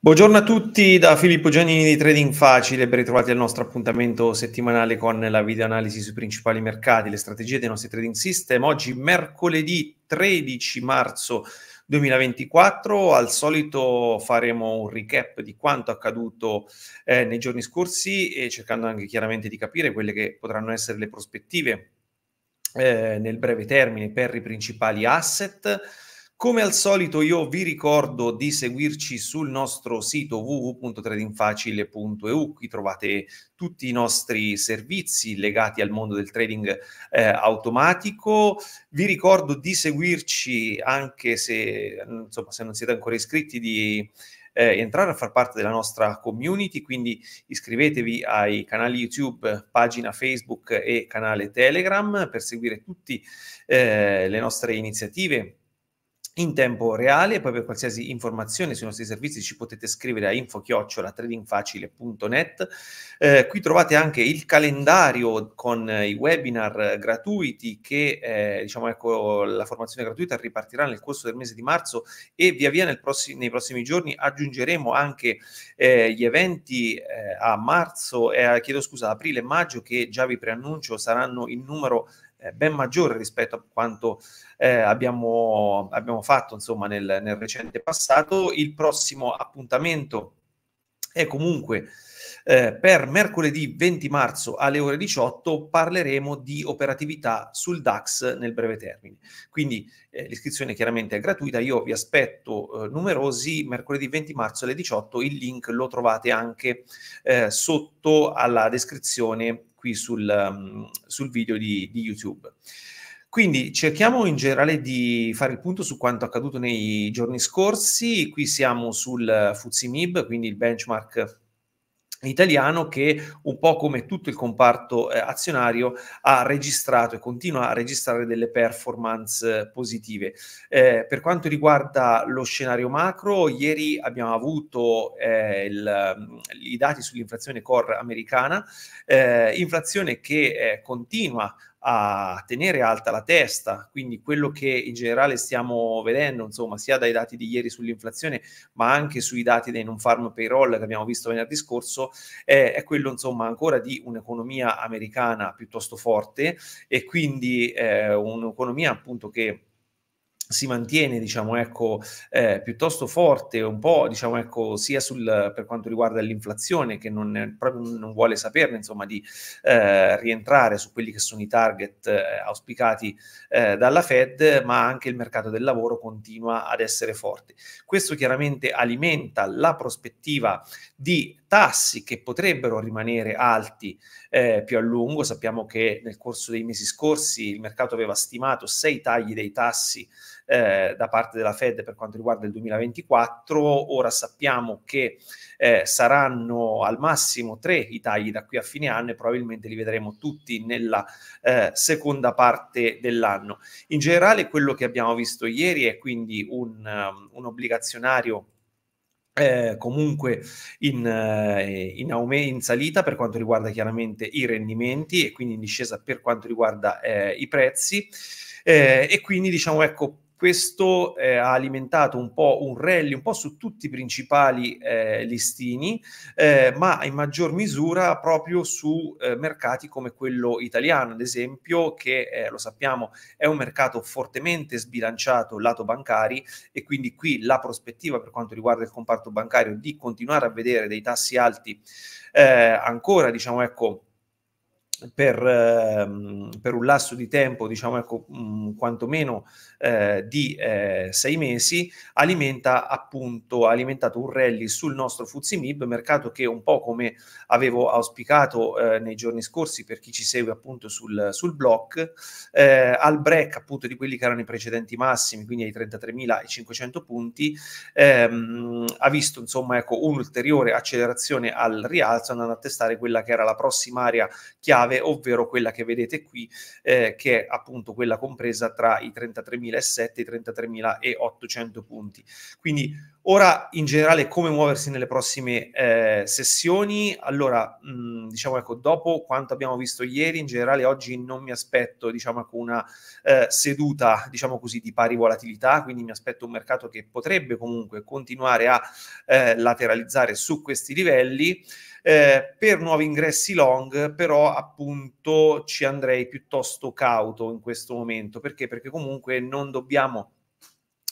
Buongiorno a tutti da Filippo Giannini di Trading Facile, ben ritrovati al nostro appuntamento settimanale con la videoanalisi sui principali mercati, le strategie dei nostri trading system. Oggi mercoledì 13 marzo 2024, al solito faremo un recap di quanto accaduto eh, nei giorni scorsi e cercando anche chiaramente di capire quelle che potranno essere le prospettive eh, nel breve termine per i principali asset come al solito io vi ricordo di seguirci sul nostro sito www.tradingfacile.eu, qui trovate tutti i nostri servizi legati al mondo del trading eh, automatico. Vi ricordo di seguirci anche se, insomma, se non siete ancora iscritti di eh, entrare a far parte della nostra community, quindi iscrivetevi ai canali YouTube, pagina Facebook e canale Telegram per seguire tutte eh, le nostre iniziative in tempo reale e poi per qualsiasi informazione sui nostri servizi ci potete scrivere a info-tradingfacile.net. Eh, qui trovate anche il calendario con i webinar gratuiti che eh, diciamo ecco la formazione gratuita ripartirà nel corso del mese di marzo e via via nel prossimo, nei prossimi giorni aggiungeremo anche eh, gli eventi eh, a marzo e eh, a, chiedo scusa, aprile e maggio che già vi preannuncio saranno in numero ben maggiore rispetto a quanto eh, abbiamo, abbiamo, fatto insomma, nel, nel, recente passato. Il prossimo appuntamento è comunque eh, per mercoledì 20 marzo alle ore 18 parleremo di operatività sul DAX nel breve termine. Quindi eh, l'iscrizione chiaramente è gratuita, io vi aspetto eh, numerosi. Mercoledì 20 marzo alle 18 il link lo trovate anche eh, sotto alla descrizione qui sul, mm, sul video di, di YouTube. Quindi cerchiamo in generale di fare il punto su quanto accaduto nei giorni scorsi. Qui siamo sul eh, FTSE quindi il benchmark italiano che un po' come tutto il comparto eh, azionario ha registrato e continua a registrare delle performance eh, positive. Eh, per quanto riguarda lo scenario macro, ieri abbiamo avuto eh, il, mm, i dati sull'inflazione core americana, eh, inflazione che continua a tenere alta la testa, quindi quello che in generale stiamo vedendo, insomma, sia dai dati di ieri sull'inflazione, ma anche sui dati dei non farm payroll che abbiamo visto venerdì scorso, eh, è quello, insomma, ancora di un'economia americana piuttosto forte e quindi eh, un'economia appunto che si mantiene diciamo ecco eh, piuttosto forte un po' diciamo ecco sia sul, per quanto riguarda l'inflazione che non, è, proprio non vuole saperne insomma di eh, rientrare su quelli che sono i target eh, auspicati eh, dalla Fed ma anche il mercato del lavoro continua ad essere forte questo chiaramente alimenta la prospettiva di tassi che potrebbero rimanere alti eh, più a lungo. Sappiamo che nel corso dei mesi scorsi il mercato aveva stimato sei tagli dei tassi eh, da parte della Fed per quanto riguarda il 2024. Ora sappiamo che eh, saranno al massimo tre i tagli da qui a fine anno e probabilmente li vedremo tutti nella eh, seconda parte dell'anno. In generale, quello che abbiamo visto ieri è quindi un, um, un obbligazionario eh, comunque in, eh, in, aume- in, salita per quanto riguarda chiaramente i rendimenti e quindi in discesa per quanto riguarda eh, i prezzi eh, e quindi diciamo ecco questo eh, ha alimentato un po' un rally, un po' su tutti i principali eh, listini, eh, ma in maggior misura proprio su eh, mercati come quello italiano, ad esempio, che eh, lo sappiamo è un mercato fortemente sbilanciato lato bancari e quindi qui la prospettiva per quanto riguarda il comparto bancario di continuare a vedere dei tassi alti eh, ancora, diciamo, ecco, per, ehm, per, un lasso di tempo, diciamo ecco, mh, mm, quantomeno eh, di eh, sei mesi, alimenta appunto, ha alimentato un rally sul nostro Mib, mercato che un po' come avevo auspicato eh, nei giorni scorsi per chi ci segue appunto sul, sul blog, eh, al break appunto di quelli che erano i precedenti massimi, quindi ai 33.500 punti, ehm, ha visto insomma ecco, un'ulteriore accelerazione al rialzo andando a testare quella che era la prossima area chiave nave, ovvero quella che vedete qui, eh, che è appunto quella compresa tra i 33.700 e i 33.800 punti. Quindi ora in generale come muoversi nelle prossime eh, sessioni? Allora, mh, mm, diciamo ecco, dopo quanto abbiamo visto ieri, in generale oggi non mi aspetto, diciamo, ecco, una eh, seduta, diciamo così, di pari volatilità, quindi mi aspetto un mercato che potrebbe comunque continuare a eh, lateralizzare su questi livelli. Eh, per nuovi ingressi long, però appunto ci andrei piuttosto cauto in questo momento, perché? Perché comunque non dobbiamo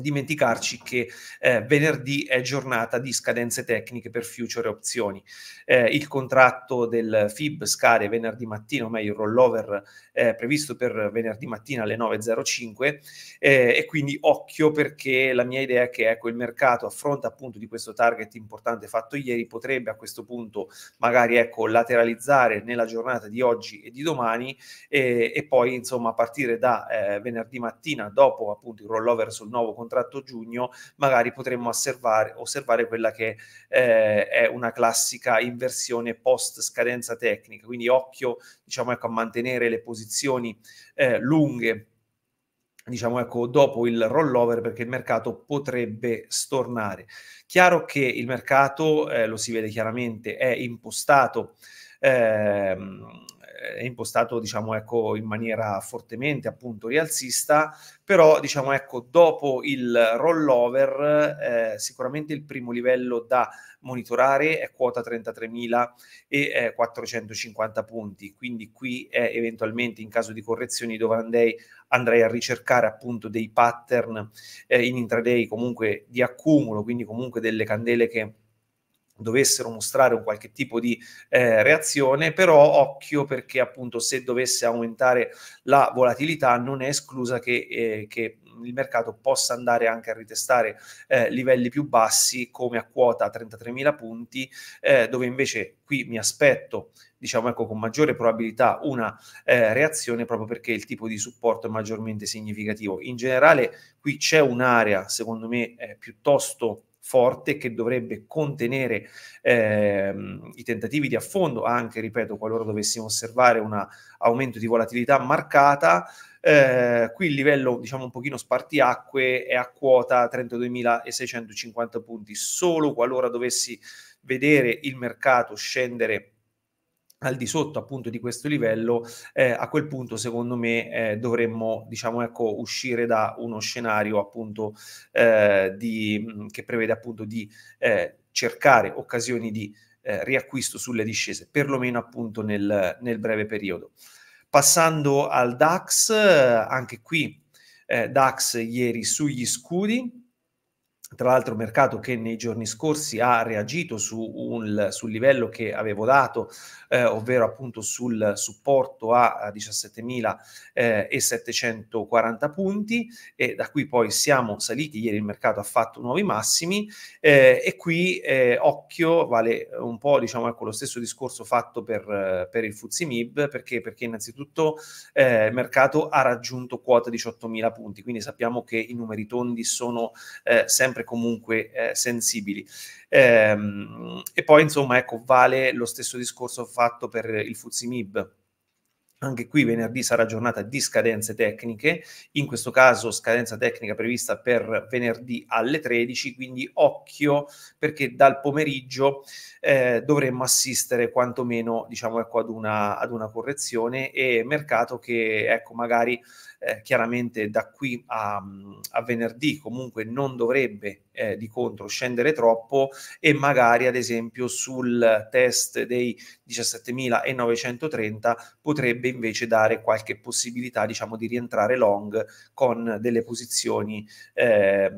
dimenticarci che eh, venerdì è giornata di scadenze tecniche per future opzioni. Eh, il contratto del FIB scade venerdì mattina, o meglio il rollover eh, previsto per venerdì mattina alle 9.05 eh, e quindi occhio perché la mia idea è che ecco, il mercato a fronte appunto di questo target importante fatto ieri, potrebbe a questo punto magari ecco, lateralizzare nella giornata di oggi e di domani eh, e poi insomma a partire da eh, venerdì mattina dopo appunto il rollover sul nuovo contratto contratto giugno, magari potremmo osservare, osservare quella che eh, è una classica inversione post scadenza tecnica. Quindi occhio diciamo, ecco, a mantenere le posizioni eh, lunghe diciamo ecco, dopo il rollover perché il mercato potrebbe stornare. Chiaro che il mercato, eh, lo si vede chiaramente, è impostato ehm, è impostato diciamo ecco in maniera fortemente appunto rialzista però diciamo ecco dopo il rollover eh, sicuramente il primo livello da monitorare è quota 33.450 eh, punti quindi qui è eventualmente in caso di correzioni dove andrei, andrei a ricercare appunto dei pattern eh, in intraday comunque di accumulo quindi comunque delle candele che dovessero mostrare un qualche tipo di eh, reazione, però occhio perché appunto se dovesse aumentare la volatilità non è esclusa che, eh, che il mercato possa andare anche a ritestare eh, livelli più bassi come a quota 33.000 punti, eh, dove invece qui mi aspetto diciamo ecco con maggiore probabilità una eh, reazione proprio perché il tipo di supporto è maggiormente significativo. In generale qui c'è un'area secondo me eh, piuttosto forte che dovrebbe contenere ehm, i tentativi di affondo, anche, ripeto, qualora dovessimo osservare un aumento di volatilità marcata. Eh, qui il livello, diciamo, un pochino spartiacque è a quota 32.650 punti. Solo qualora dovessi vedere il mercato scendere al di sotto appunto di questo livello, eh, a quel punto secondo me eh, dovremmo diciamo ecco uscire da uno scenario appunto eh, di, mm, che prevede appunto di eh, cercare occasioni di eh, riacquisto sulle discese, perlomeno appunto nel, nel breve periodo. Passando al DAX, eh, anche qui eh, DAX ieri sugli scudi, tra l'altro mercato che nei giorni scorsi ha reagito su un, sul livello che avevo dato, eh, ovvero appunto sul supporto a 17.740 eh, punti e da qui poi siamo saliti, ieri il mercato ha fatto nuovi massimi eh, e qui eh, occhio, vale un po' diciamo ecco, lo stesso discorso fatto per, per il Fuzzi MIB perché, perché innanzitutto eh, il mercato ha raggiunto quota 18.000 punti, quindi sappiamo che i numeri tondi sono eh, sempre sempre comunque eh, sensibili. Ehm, e poi, insomma, ecco, vale lo stesso discorso fatto per il Fuzimib. Anche qui venerdì sarà giornata di scadenze tecniche, in questo caso scadenza tecnica prevista per venerdì alle 13, quindi occhio perché dal pomeriggio eh, dovremmo assistere quantomeno diciamo, ecco, ad, una, ad una correzione e mercato che ecco, magari eh, chiaramente da qui a, mm, a, venerdì comunque non dovrebbe eh, di contro scendere troppo e magari ad esempio sul test dei 17.930 potrebbe invece dare qualche possibilità diciamo di rientrare long con delle posizioni eh,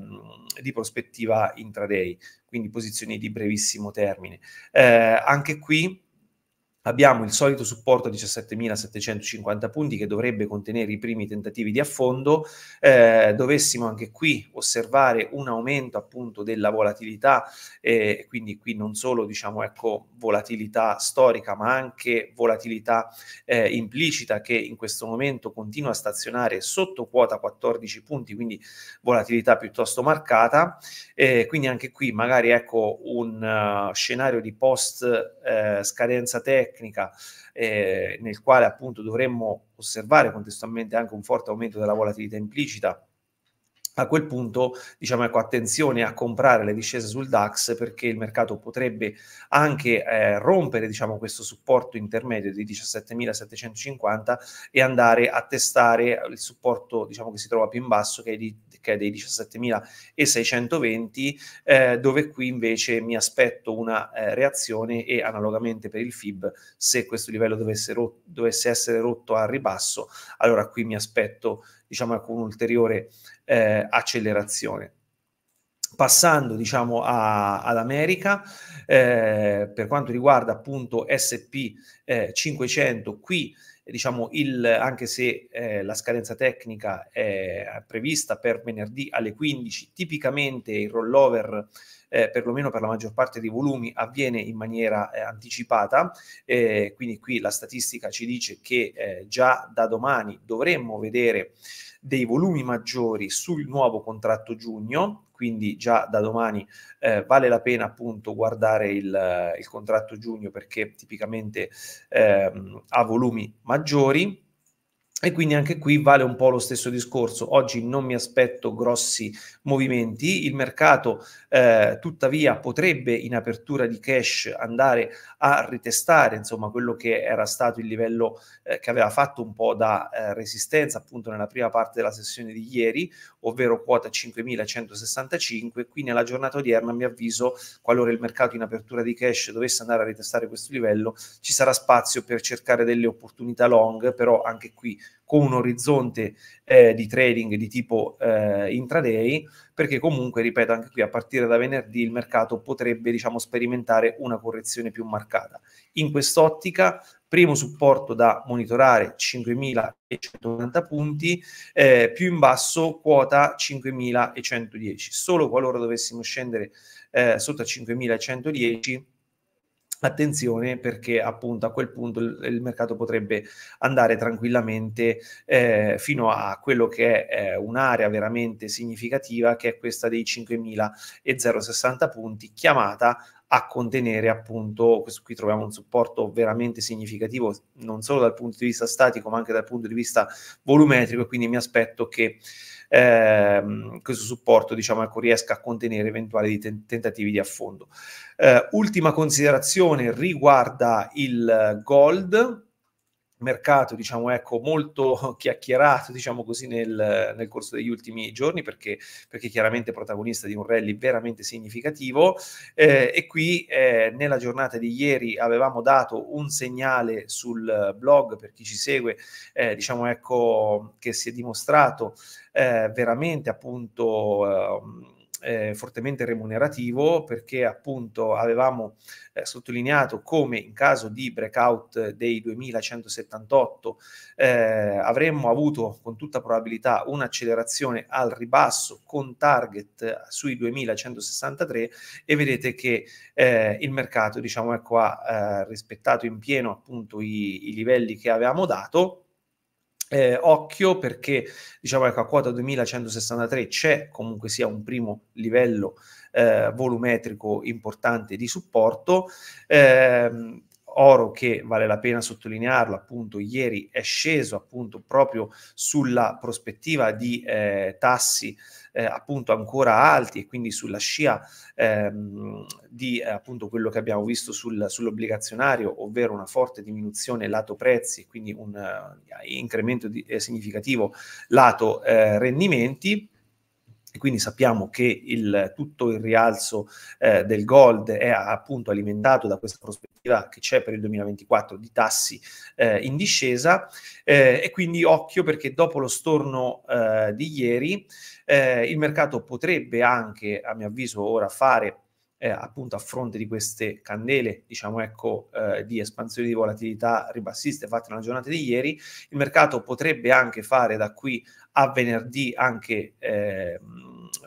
di prospettiva intraday quindi posizioni di brevissimo termine eh, anche qui Abbiamo il solito supporto a 17.750 punti che dovrebbe contenere i primi tentativi di affondo. Eh, dovessimo anche qui osservare un aumento appunto della volatilità, eh, quindi qui non solo diciamo ecco volatilità storica, ma anche volatilità eh, implicita che in questo momento continua a stazionare sotto quota 14 punti, quindi volatilità piuttosto marcata. Eh, quindi anche qui magari ecco un uh, scenario di post eh, scadenza tecnica tecnica eh, nel quale appunto dovremmo osservare contestualmente anche un forte aumento della volatilità implicita a quel punto diciamo ecco attenzione a comprare le discese sul DAX perché il mercato potrebbe anche eh, rompere diciamo questo supporto intermedio di 17.750 e andare a testare il supporto diciamo che si trova più in basso che è, di, che è dei 17.620 eh, dove qui invece mi aspetto una eh, reazione e analogamente per il FIB se questo livello dovesse, dovesse essere rotto a ribasso allora qui mi aspetto diciamo, con un'ulteriore eh, accelerazione. Passando diciamo, a, all'America, eh, per quanto riguarda appunto SP500, eh, qui diciamo, il, anche se eh, la scadenza tecnica è prevista per venerdì alle 15, tipicamente il rollover eh, perlomeno per la maggior parte dei volumi, avviene in maniera eh, anticipata. Eh, quindi qui la statistica ci dice che eh, già da domani dovremmo vedere dei volumi maggiori sul nuovo contratto giugno, quindi già da domani eh, vale la pena appunto guardare il, il contratto giugno perché tipicamente eh, ha volumi maggiori e quindi anche qui vale un po' lo stesso discorso. Oggi non mi aspetto grossi movimenti, il mercato eh, tuttavia potrebbe in apertura di cash andare a ritestare insomma quello che era stato il livello eh, che aveva fatto un po' da eh, resistenza appunto nella prima parte della sessione di ieri, ovvero quota 5165. Qui nella giornata odierna, a mio avviso, qualora il mercato in apertura di cash dovesse andare a ritestare questo livello, ci sarà spazio per cercare delle opportunità long, però anche qui con un orizzonte eh, di trading di tipo eh, intraday, perché comunque, ripeto, anche qui a partire da venerdì il mercato potrebbe, diciamo, sperimentare una correzione più marcata. In quest'ottica, primo supporto da monitorare 5.180 punti, eh, più in basso quota 5.110. Solo qualora dovessimo scendere eh, sotto a 5.110 attenzione perché appunto a quel punto il, il mercato potrebbe andare tranquillamente eh, fino a quello che è eh, un'area veramente significativa che è questa dei 5.060 punti chiamata a contenere appunto, questo qui troviamo un supporto veramente significativo non solo dal punto di vista statico ma anche dal punto di vista volumetrico quindi mi aspetto che ehm, questo supporto diciamo ecco, riesca a contenere eventuali tentativi di affondo. Eh, ultima considerazione riguarda il gold, mercato diciamo ecco molto chiacchierato diciamo così nel, nel corso degli ultimi giorni perché, perché chiaramente protagonista di un rally veramente significativo eh, e qui eh, nella giornata di ieri avevamo dato un segnale sul blog per chi ci segue eh, diciamo ecco che si è dimostrato eh, veramente appunto eh, eh, fortemente remunerativo perché appunto avevamo eh, sottolineato come in caso di breakout dei 2178 eh, avremmo avuto con tutta probabilità un'accelerazione al ribasso con target sui 2163 e vedete che eh, il mercato diciamo ecco ha eh, rispettato in pieno appunto i, i livelli che avevamo dato eh, occhio perché diciamo che ecco, a quota 2163 c'è comunque sia un primo livello eh, volumetrico importante di supporto. Eh, oro che vale la pena sottolinearlo, appunto, ieri è sceso appunto proprio sulla prospettiva di eh, tassi eh, appunto ancora alti e quindi sulla scia ehm, di eh, appunto quello che abbiamo visto sul, sull'obbligazionario, ovvero una forte diminuzione lato prezzi, quindi un uh, incremento di, eh, significativo lato rendimenti e quindi sappiamo che il, tutto il rialzo eh, del gold è appunto alimentato da questa prospettiva che c'è per il 2024 di tassi eh, in discesa eh, e quindi occhio perché dopo lo storno eh, di ieri eh, il mercato potrebbe anche a mio avviso ora fare eh, appunto a fronte di queste candele, diciamo ecco, eh, di espansione di volatilità ribassiste fatte nella giornata di ieri, il mercato potrebbe anche fare da qui a venerdì anche eh,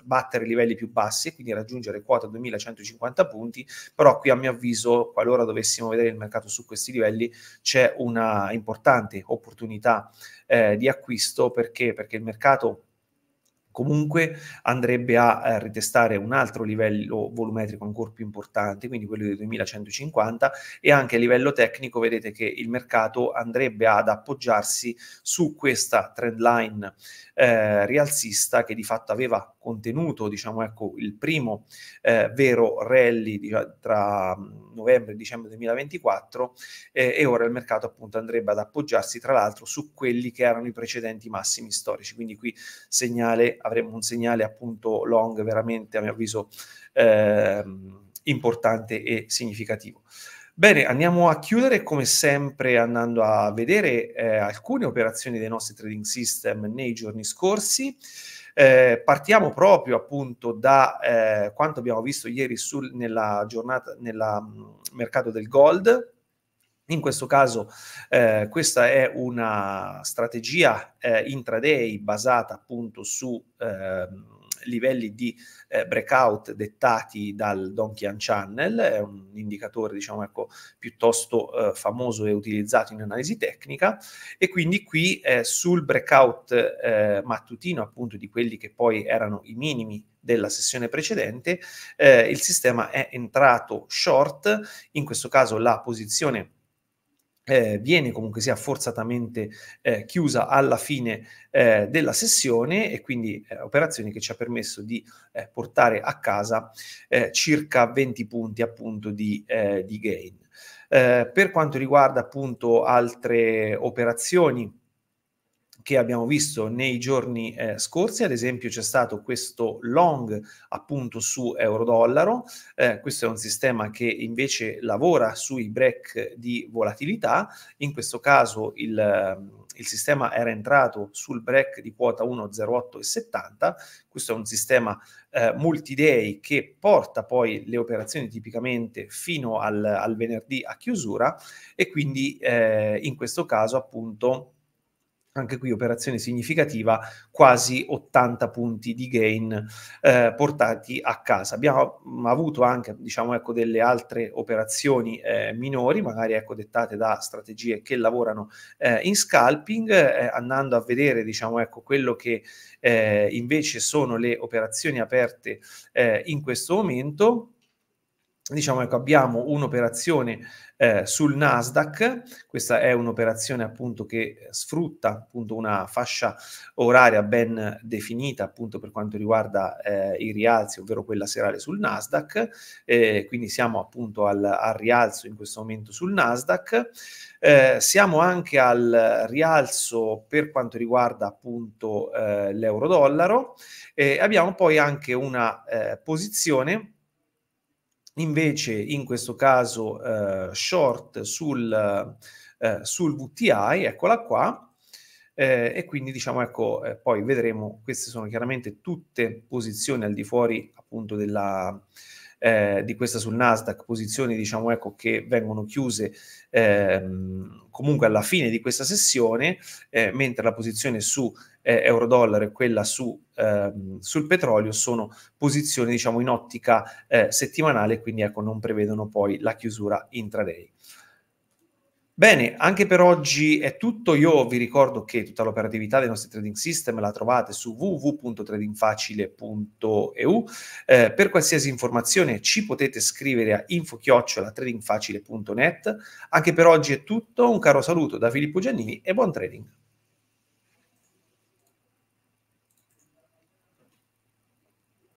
battere livelli più bassi e quindi raggiungere quota 2150 punti, però qui a mio avviso, qualora dovessimo vedere il mercato su questi livelli, c'è una importante opportunità eh, di acquisto perché, perché il mercato comunque andrebbe a eh, ritestare un altro livello volumetrico ancora più importante, quindi quello di 2150 e anche a livello tecnico vedete che il mercato andrebbe ad appoggiarsi su questa trend line eh, rialzista che di fatto aveva contenuto, diciamo, ecco, il primo eh, vero rally diciamo, tra mm, novembre e dicembre 2024 eh, e ora il mercato appunto andrebbe ad appoggiarsi tra l'altro su quelli che erano i precedenti massimi storici, quindi qui segnale, avremo un segnale appunto long veramente a mio avviso eh, importante e significativo. Bene, andiamo a chiudere come sempre andando a vedere eh, alcune operazioni dei nostri trading system nei giorni scorsi. Eh, partiamo proprio appunto da eh, quanto abbiamo visto ieri sul, nella giornata, nel mercato del gold, in questo caso eh, questa è una strategia eh, intraday basata appunto su eh, livelli di eh, breakout dettati dal Donkian Channel, è un indicatore diciamo ecco, piuttosto eh, famoso e utilizzato in analisi tecnica e quindi qui eh, sul breakout eh, mattutino appunto di quelli che poi erano i minimi della sessione precedente, eh, il sistema è entrato short, in questo caso la posizione eh, viene comunque sia forzatamente eh, chiusa alla fine eh, della sessione e quindi eh, operazione che ci ha permesso di eh, portare a casa eh, circa 20 punti appunto di, di gain. per quanto riguarda appunto altre operazioni che abbiamo visto nei giorni eh, scorsi, ad esempio c'è stato questo long appunto su euro-dollaro, eh, questo è un sistema che invece lavora sui break di volatilità, in questo caso il, ehm, il sistema era entrato sul break di quota 1,0870, questo è un sistema eh, multi-day che porta poi le operazioni tipicamente fino al, al venerdì a chiusura e quindi eh, in questo caso appunto anche qui operazione significativa, quasi 80 punti di gain eh, portati a casa. Abbiamo mm, avuto anche diciamo, ecco, delle altre operazioni eh, minori, magari ecco, dettate da strategie che lavorano eh, in scalping, eh, andando a vedere diciamo, ecco, quello che eh, invece sono le operazioni aperte eh, in questo momento diciamo ecco, abbiamo un'operazione eh, sul Nasdaq, questa è un'operazione appunto che sfrutta appunto una fascia oraria ben definita appunto per quanto riguarda eh, i rialzi, ovvero quella serale sul Nasdaq, eh, quindi siamo appunto al, al, rialzo in questo momento sul Nasdaq, eh, siamo anche al rialzo per quanto riguarda appunto eh, l'euro-dollaro e abbiamo poi anche una eh, posizione invece in questo caso eh, short sul, eh, sul, VTI, eccola qua, eh, e quindi diciamo ecco, eh, poi vedremo, queste sono chiaramente tutte posizioni al di fuori appunto della, eh, eh, di questa sul Nasdaq, posizioni diciamo ecco che vengono chiuse ehm, comunque alla fine di questa sessione, eh, mentre la posizione su eh, euro-dollaro e quella su, ehm, sul petrolio sono posizioni diciamo in ottica eh, settimanale, quindi ecco non prevedono poi la chiusura intraday. Bene, anche per oggi è tutto. Io vi ricordo che tutta l'operatività dei nostri trading system la trovate su www.tradingfacile.eu. Eh, per qualsiasi informazione ci potete scrivere a info infochiocciolaTradingFacile.net. Anche per oggi è tutto. Un caro saluto da Filippo Giannini e buon trading.